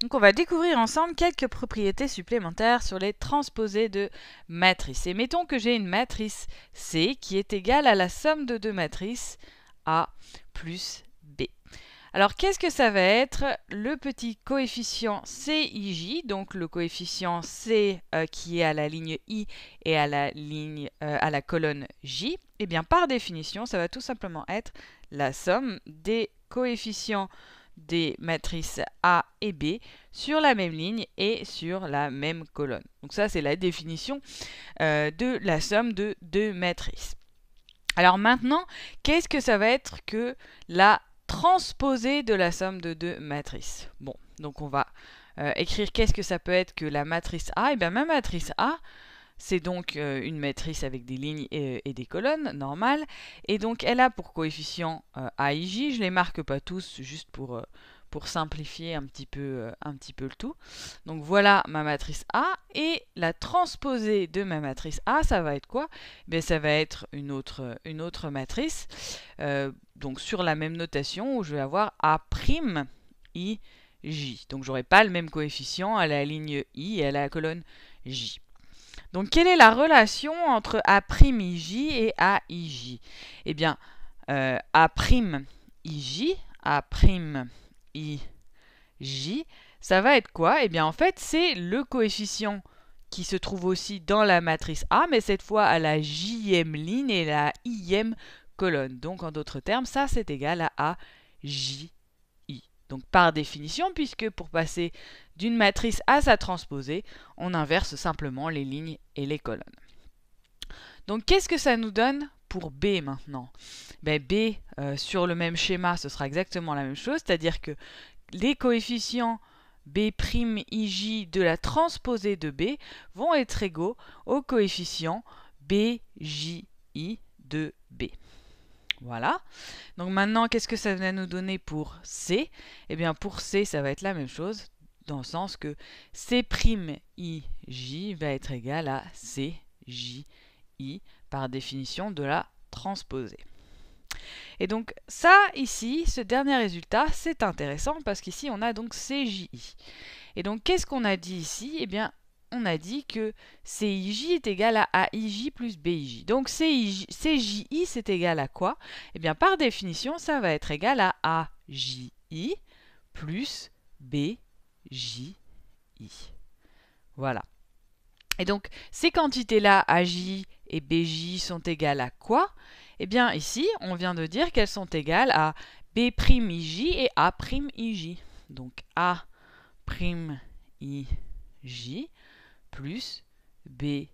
Donc on va découvrir ensemble quelques propriétés supplémentaires sur les transposés de matrices. Et mettons que j'ai une matrice C qui est égale à la somme de deux matrices A plus B. Alors qu'est-ce que ça va être Le petit coefficient CIJ, donc le coefficient C euh, qui est à la ligne I et à la, ligne, euh, à la colonne J, eh bien par définition, ça va tout simplement être la somme des coefficients des matrices A et B sur la même ligne et sur la même colonne. Donc ça, c'est la définition euh, de la somme de deux matrices. Alors maintenant, qu'est-ce que ça va être que la transposée de la somme de deux matrices Bon, donc on va euh, écrire qu'est-ce que ça peut être que la matrice A. Et eh bien ma matrice A, c'est donc euh, une matrice avec des lignes euh, et, des colonnes, normales. Et donc elle a pour coefficient euh, AIJ, je ne les marque pas tous, juste pour, pour simplifier un petit, peu, un petit peu le tout. Donc voilà ma matrice A, et la transposée de ma matrice A, ça va être quoi ben, Ça va être une autre, une autre matrice, donc sur la même notation, où je vais avoir i J. Donc j'aurai pas le même coefficient à la ligne I et à la colonne J. Donc, quelle est la relation entre A'Ij et Aij Eh bien, euh, A'Ij, A'Ij, ça va être quoi Eh bien, en fait, c'est le coefficient qui se trouve aussi dans la matrice A, mais cette fois à la JM ligne et la im colonne. Donc, en d'autres termes, ça, c'est égal à Aj donc par définition, puisque pour passer d'une matrice à sa transposée, on inverse simplement les lignes et les colonnes. Donc qu'est-ce que ça nous donne pour B maintenant ben, B, euh, sur le même schéma, ce sera exactement la même chose, c'est-à-dire que les coefficients B'IJ de la transposée de B vont être égaux aux coefficients BJI de B. Voilà. Donc maintenant, qu'est-ce que ça va nous donner pour C Eh bien, pour C, ça va être la même chose, dans le sens que C'I,J va être égal à CJI par définition de la transposée. Et donc ça, ici, ce dernier résultat, c'est intéressant parce qu'ici, on a donc CJI. Et donc, qu'est-ce qu'on a dit ici Eh bien, on a dit que CIJ est égal à AIJ plus BIJ. Donc CIJ, CJI, c'est égal à quoi Eh bien, par définition, ça va être égal à AJI plus BJI. Voilà. Et donc, ces quantités-là, AJ et BJ, sont égales à quoi Eh bien, ici, on vient de dire qu'elles sont égales à B'IJ et A'IJ. Donc, A'IJ plus B'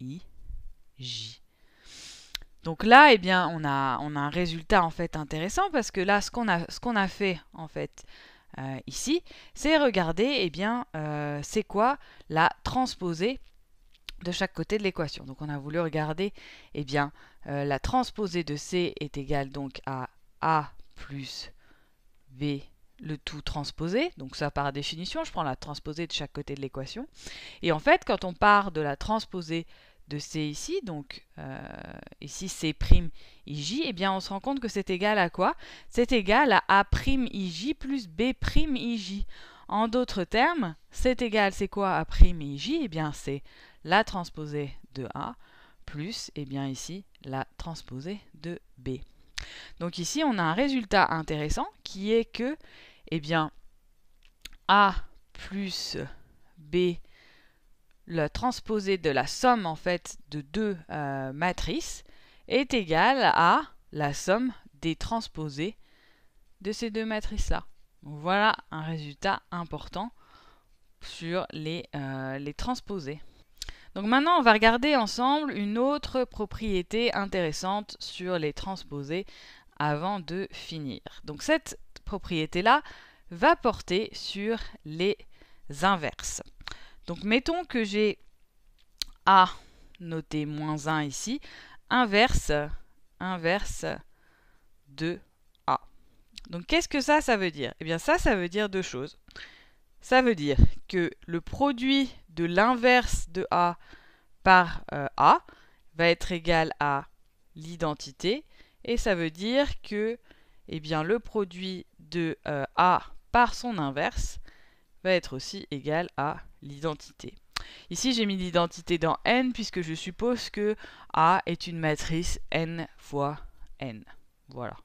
I J. Donc là, eh bien, on a, on a un résultat en fait intéressant parce que là, ce qu'on a, ce qu'on a fait en fait euh, ici, c'est regarder, eh bien, euh, c'est quoi la transposée de chaque côté de l'équation. Donc on a voulu regarder, eh bien, euh, la transposée de C est égale donc à A plus B le tout transposé, donc ça par définition, je prends la transposée de chaque côté de l'équation. Et en fait, quand on part de la transposée de C ici, donc euh, ici C'IJ, IJ, eh bien on se rend compte que c'est égal à quoi C'est égal à A' plus B' En d'autres termes, c'est égal, c'est quoi A' IJ Eh bien c'est la transposée de A plus, et eh bien ici, la transposée de B. Donc ici, on a un résultat intéressant qui est que, eh bien, A plus B, le transposé de la somme, en fait, de deux euh, matrices, est égal à la somme des transposés de ces deux matrices-là. Voilà un résultat important sur les euh, transposés. Donc maintenant, on va regarder ensemble une autre propriété intéressante sur les transposés avant de finir. Donc cette propriété-là va porter sur les inverses. Donc mettons que j'ai A, noté moins 1 ici, inverse, inverse de A. Donc qu'est-ce que ça, ça veut dire Eh bien ça, ça veut dire deux choses. Ça veut dire que le produit de l'inverse de A par euh, A va être égal à l'identité et ça veut dire que eh bien, le produit de euh, A par son inverse va être aussi égal à l'identité. Ici, j'ai mis l'identité dans n puisque je suppose que A est une matrice n fois n. Voilà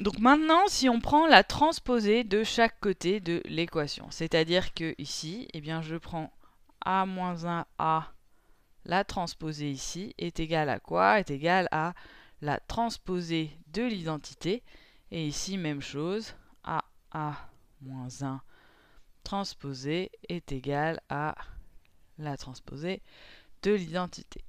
donc maintenant, si on prend la transposée de chaque côté de l'équation, c'est-à-dire que ici, eh bien, je prends a moins 1 a, la transposée ici est égale à quoi Est égale à la transposée de l'identité. Et ici, même chose, a a moins 1 transposée est égale à la transposée de l'identité.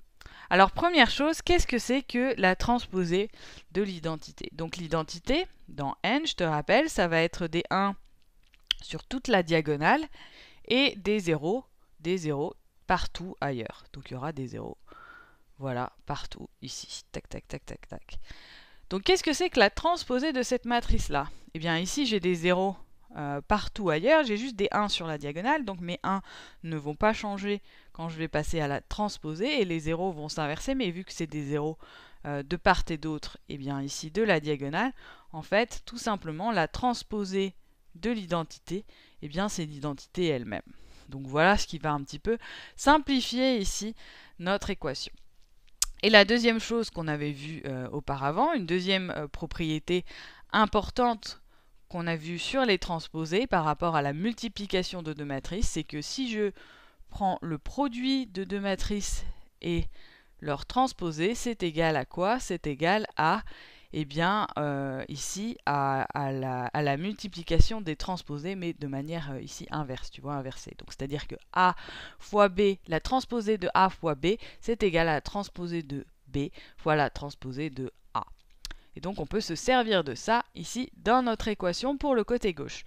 Alors première chose, qu'est-ce que c'est que la transposée de l'identité Donc l'identité, dans n, je te rappelle, ça va être des 1 sur toute la diagonale et des 0, des 0 partout ailleurs. Donc il y aura des 0, voilà, partout, ici, tac, tac, tac, tac, tac. Donc qu'est-ce que c'est que la transposée de cette matrice-là Eh bien ici j'ai des 0 euh, partout ailleurs, j'ai juste des 1 sur la diagonale, donc mes 1 ne vont pas changer quand je vais passer à la transposée, et les 0 vont s'inverser, mais vu que c'est des 0 euh, de part et d'autre, et eh bien ici de la diagonale, en fait, tout simplement, la transposée de l'identité, et eh bien c'est l'identité elle-même. Donc voilà ce qui va un petit peu simplifier ici notre équation. Et la deuxième chose qu'on avait vue euh, auparavant, une deuxième propriété importante qu'on a vu sur les transposés par rapport à la multiplication de deux matrices, c'est que si je prends le produit de deux matrices et leur transposé, c'est égal à quoi C'est égal à, eh bien, euh, ici, à, la, multiplication des transposés, mais de manière euh, ici inverse, tu vois, inversée. Donc, c'est-à-dire que A fois B, la transposée de A fois B, c'est égal à la transposée de B fois la transposée de et donc on peut se servir de ça ici dans notre équation pour le côté gauche.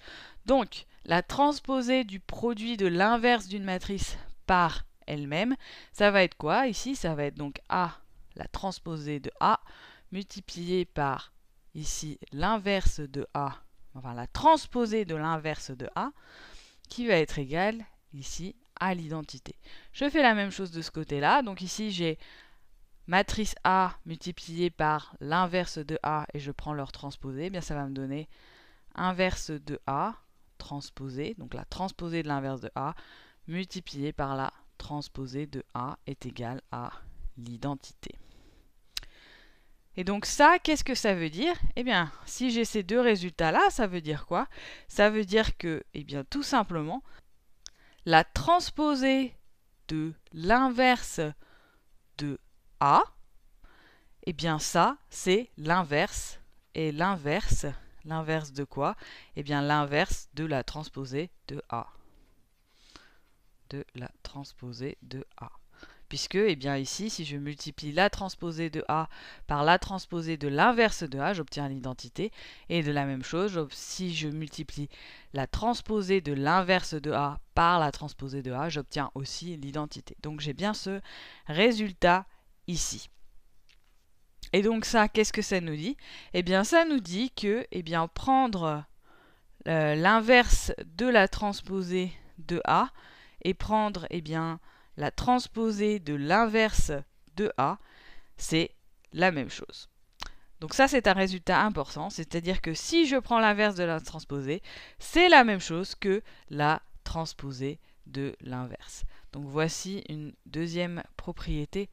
Donc la transposée du produit de l'inverse d'une matrice par elle-même, ça va être quoi Ici ça va être donc A, la transposée de A, multipliée par ici l'inverse de A, enfin la transposée de l'inverse de A, qui va être égale ici à l'identité. Je fais la même chose de ce côté-là, donc ici j'ai matrice A multipliée par l'inverse de A et je prends leur transposée, eh bien ça va me donner inverse de A transposée, donc la transposée de l'inverse de A multipliée par la transposée de A est égale à l'identité. Et donc ça, qu'est-ce que ça veut dire Eh bien, si j'ai ces deux résultats-là, ça veut dire quoi Ça veut dire que, eh bien, tout simplement, la transposée de l'inverse de A, a, et eh bien ça, c'est l'inverse. Et l'inverse, l'inverse de quoi et eh bien l'inverse de la transposée de A. De la transposée de A. Puisque, et eh bien ici, si je multiplie la transposée de A par la transposée de l'inverse de A, j'obtiens l'identité. Et de la même chose, si je multiplie la transposée de l'inverse de A par la transposée de A, j'obtiens aussi l'identité. Donc j'ai bien ce résultat ici. Et donc ça, qu'est-ce que ça nous dit Eh bien ça nous dit que eh bien, prendre euh, l'inverse de la transposée de A et prendre eh bien, la transposée de l'inverse de A, c'est la même chose. Donc ça, c'est un résultat important, c'est-à-dire que si je prends l'inverse de la transposée, c'est la même chose que la transposée de l'inverse. Donc voici une deuxième propriété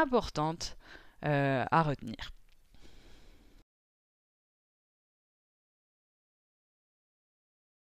importante euh, à retenir.